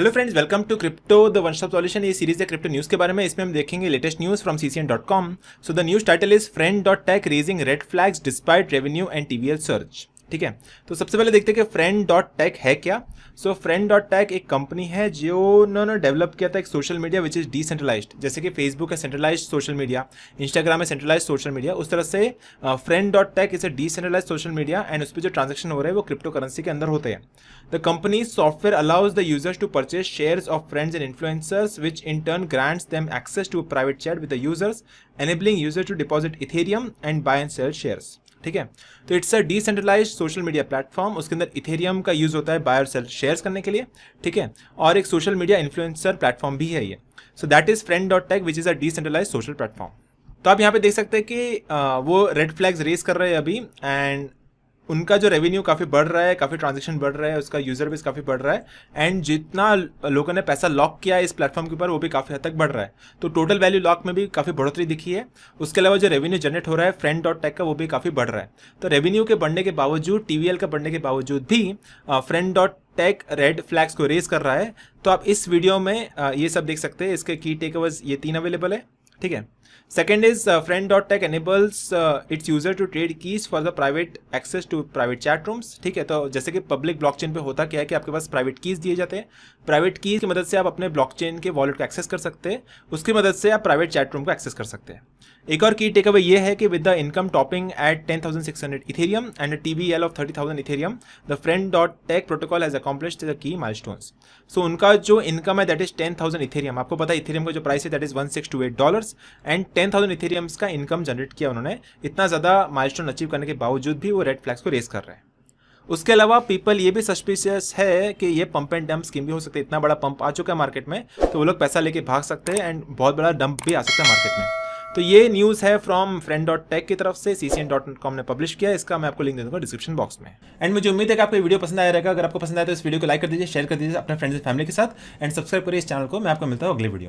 hello friends welcome to crypto the one stop solution ये series है crypto news के बारे में इसमें हम देखेंगे latest news from CCN dot com so the news title is friend dot tech raising red flags despite revenue and TVL surge ठीक है तो सबसे पहले देखते हैं कि फ्रेंड डॉट टैक है क्या सो फ्रेंड डॉट टैक एक कंपनी है जो उन्होंने डेवलप किया था एक social media which is decentralize जैसे कि फेसबुक है सेंट्रलाइज सोशल मीडिया इंस्टाग्राम है सेंट्रलाइज सोशल मीडिया उस तरह से friend dot tech is a decentralize social media and उस पर जो ट्रांजेक्शन हो रहे हैं वो क्रिप्टो करेंसी के अंदर होते हैं the company software allows the users to purchase shares of friends and influencers which in turn grants them access to private chat with the users enabling user to deposit Ethereum and buy and sell shares ठीक है तो it's a decentralize social media platform उसके अंदर Ethereum का use होता है buyer cell shares करने के लिए ठीक है और एक सोशल मीडिया इन्फ्लुएंसर प्लेटफॉर्म भी है ये so that is friend dot tech which is a decentralize social platform तो आप यहाँ पे देख सकते हैं कि वो रेड फ्लैग्स रेस कर रहे हैं अभी एंड उनका जो रेवेन्यू काफ़ी बढ़ रहा है काफ़ी ट्रांजेक्शन बढ़ रहा है उसका यूज़र बेस काफ़ी बढ़ रहा है एंड जितना लोगों ने पैसा लॉक किया है इस प्लेटफॉर्म के ऊपर वो भी काफ़ी हद तक बढ़ रहा है तो टोटल वैल्यू लॉक में भी काफ़ी बढ़ोतरी दिखी है उसके अलावा जो रेवेन्यू जनरेट हो रहा है फ्रेंड डॉट टेक का वो भी काफ़ी बढ़ रहा है तो रेवेन्यू के बढ़ने के बावजूद टी का बढ़ने के बावजूद भी friend dot tech red flags को रेज कर रहा है तो आप इस वीडियो में ये सब देख सकते हैं इसके की टेक ये तीन अवेलेबल है ठीक है second is friend dot tech enables its user to trade keys for the private access to private chat rooms ठीक है तो जैसे कि पब्लिक ब्लॉकचेन पे होता क्या है कि आपके पास प्राइवेट कीज दिए जाते हैं प्राइवेट कीज की मदद से आप अपने ब्लॉकचेन के वॉलेट को एक्सेस कर सकते हैं उसकी मदद से आप प्राइवेट चैट रूम को एक्सेस कर सकते हैं एक और की टेक अवे ये है कि with the income topping at ten thousand six hundred Ethereum and T V L of thirty thousand Ethereum the friend dot tech protocol has accomplish the key milestones so उनका जो income है that is ten thousand Ethereum आपको पता है Ethereum का जो price है that is one six two eight dollar dollars and ten thousand Ethereums का इनकम जनरेट किया उन्होंने इतना ज़्यादा माइलस्टोन अचीव करने के बावजूद भी वो रेड फ्लैग्स को रेस कर रहे हैं उसके अलावा पीपल ये भी सस्पिशियस है कि ये पंप एंड डंप स्कीम भी हो सकती है इतना बड़ा पंप आ चुका है मार्केट में तो वो लोग पैसा लेके भाग सकते हैं एंड बहुत बड़ा डंप भी आ सकता है मार्केट में तो ये न्यूज़ है फ्रॉम फ्रेंड डॉट टेक की तरफ से C C N dot com ने पब्लिश किया इसका मैं आपको लिंक दे दूंगा डिस्क्रिप्शन बॉक्स में एंड मुझे उम्मीद है कि आपको वीडियो पसंद आया रहेगा अगर आपको पसंद आया तो इस वीडियो को लाइक कर दीजिए शेयर कर दीजिए अपने फ्रेंड्स एंड फैमिली के साथ एंड सब्सक्राइब करिए इस चैनल को मैं आपको मिलता हूँ अगले वीडियो में